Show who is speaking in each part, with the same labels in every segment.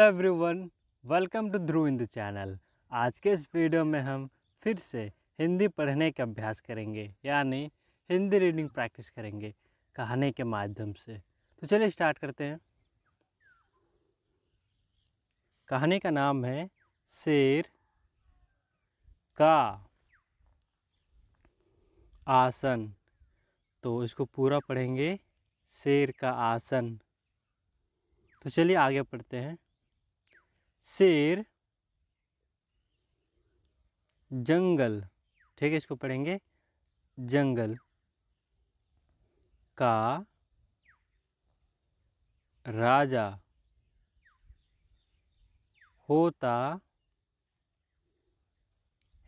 Speaker 1: everyone welcome to Dhruv Hindu channel आज के इस वीडियो में हम फिर से हिंदी पढ़ने का अभ्यास करेंगे यानी हिंदी रीडिंग प्रैक्टिस करेंगे कहानी के माध्यम से तो चलिए स्टार्ट करते हैं कहानी का नाम है शेर का आसन तो इसको पूरा पढ़ेंगे शेर का आसन तो चलिए आगे पढ़ते हैं शेर जंगल ठीक है इसको पढ़ेंगे जंगल का राजा होता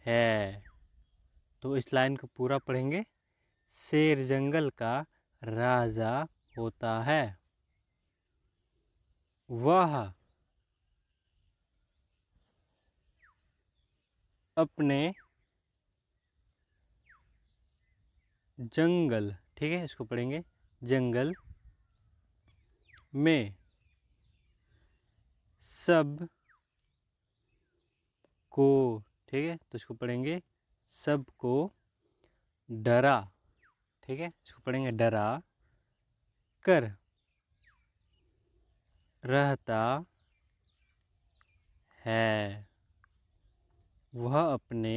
Speaker 1: है तो इस लाइन को पूरा पढ़ेंगे शेर जंगल का राजा होता है वह अपने जंगल ठीक है इसको पढ़ेंगे जंगल में सब को ठीक है तो इसको पढ़ेंगे सब को डरा ठीक है इसको पढ़ेंगे डरा कर रहता है वह अपने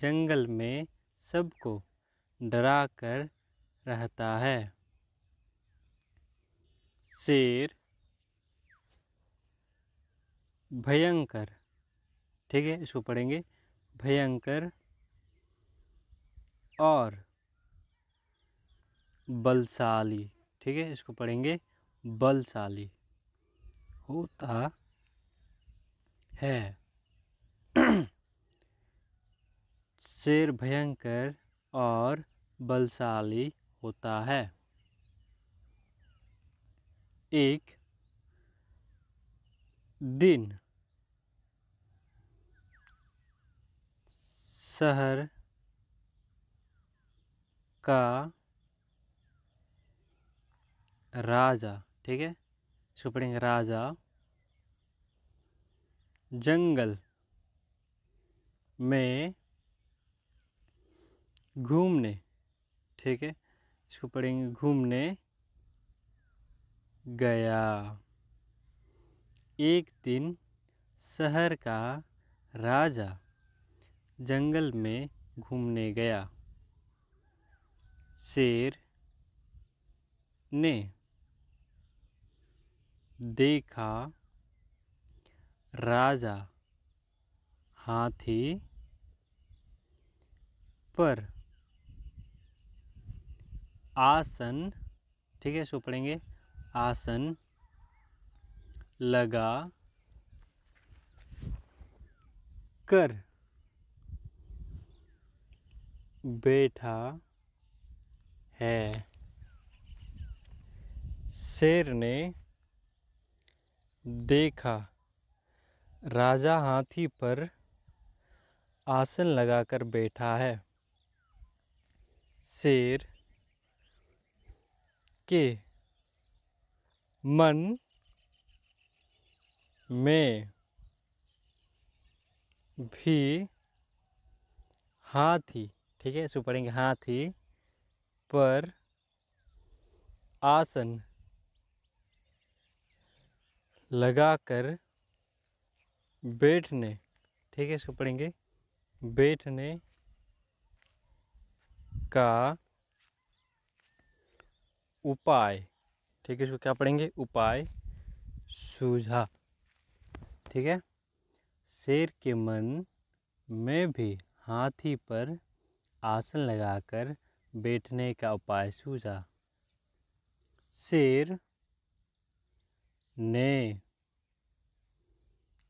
Speaker 1: जंगल में सबको डरा कर रहता है शेर भयंकर ठीक है इसको पढ़ेंगे भयंकर और बलशाली ठीक है इसको पढ़ेंगे बलशाली होता है शेर भयंकर और बलशाली होता है एक दिन शहर का राजा ठीक है इसको पढ़ेंगे राजा जंगल में घूमने ठीक है इसको पढ़ेंगे घूमने गया एक दिन शहर का राजा जंगल में घूमने गया शेर ने देखा राजा हाथी पर आसन ठीक है इसको पढ़ेंगे आसन लगा कर बैठा है शेर ने देखा राजा हाथी पर आसन लगाकर बैठा है शेर के मन में भी हाथी ठीक है इसको हाथी पर आसन लगाकर बैठने ठीक है इसको पढ़ेंगे बैठने का उपाय ठीक है इसको क्या पढ़ेंगे उपाय सूझा ठीक है शेर के मन में भी हाथी पर आसन लगाकर बैठने का उपाय सूझा शेर ने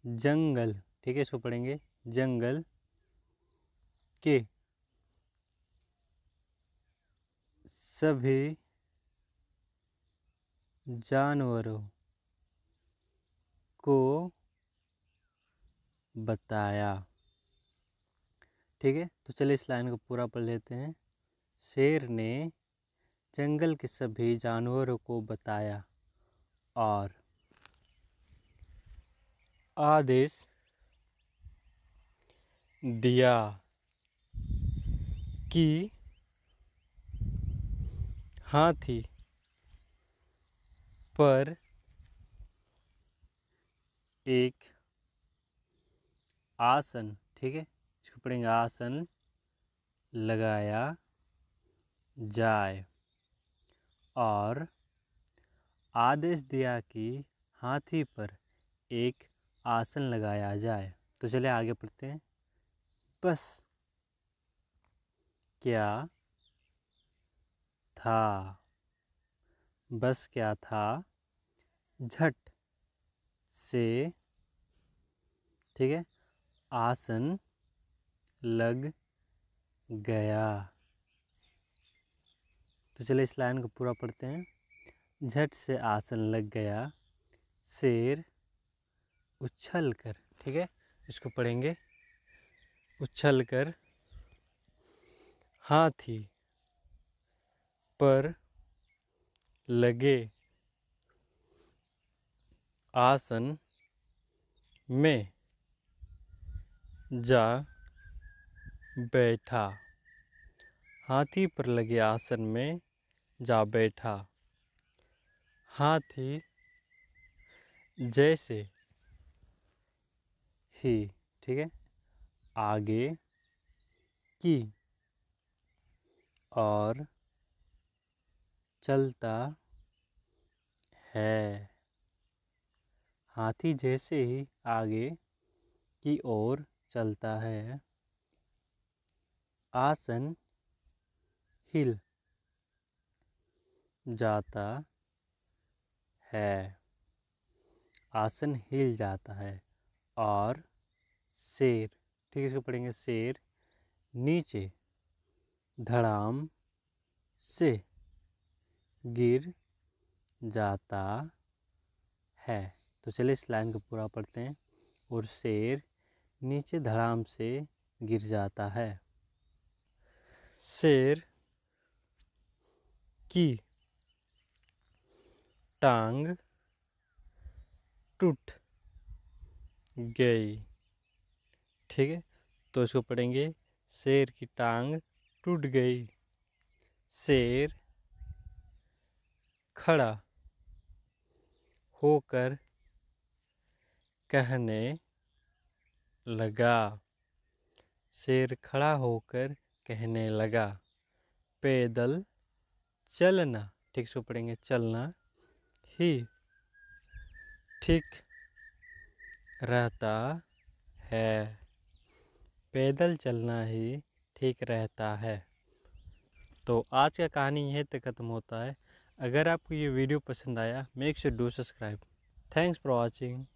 Speaker 1: जंगल ठीक है इसको पढ़ेंगे जंगल के सभी जानवरों को बताया ठीक है तो चलिए इस लाइन को पूरा पढ़ लेते हैं शेर ने जंगल के सभी जानवरों को बताया और आदेश दिया कि हाथी पर एक आसन ठीक है इसको पढ़ेंगे आसन लगाया जाए और आदेश दिया कि हाथी पर एक आसन लगाया जाए तो चले आगे पढ़ते हैं बस क्या था बस क्या था झट से ठीक है आसन लग गया तो चलिए इस लाइन को पूरा पढ़ते हैं झट से आसन लग गया शेर उछल कर ठीक है इसको पढ़ेंगे उछल कर हाथी पर लगे आसन में जा बैठा हाथी पर लगे आसन में जा बैठा हाथी जैसे ही ठीक है आगे की और चलता है हाथी जैसे ही आगे की ओर चलता है आसन हिल जाता है आसन हिल जाता है और शेर ठीक है इसको पढ़ेंगे शेर नीचे धड़ाम से गिर जाता है तो चलिए इस लाइन को पूरा पढ़ते हैं और शेर नीचे धड़ाम से गिर जाता है शेर की टांग टूट गई ठीक है तो इसको पढ़ेंगे शेर की टांग टूट गई शेर खड़ा होकर कहने लगा शेर खड़ा होकर कहने लगा पैदल चलना ठीक से पढ़ेंगे चलना ही ठीक रहता है पैदल चलना ही ठीक रहता है तो आज का कहानी यहीं तक ख़त्म होता है अगर आपको ये वीडियो पसंद आया make sure do subscribe thanks for watching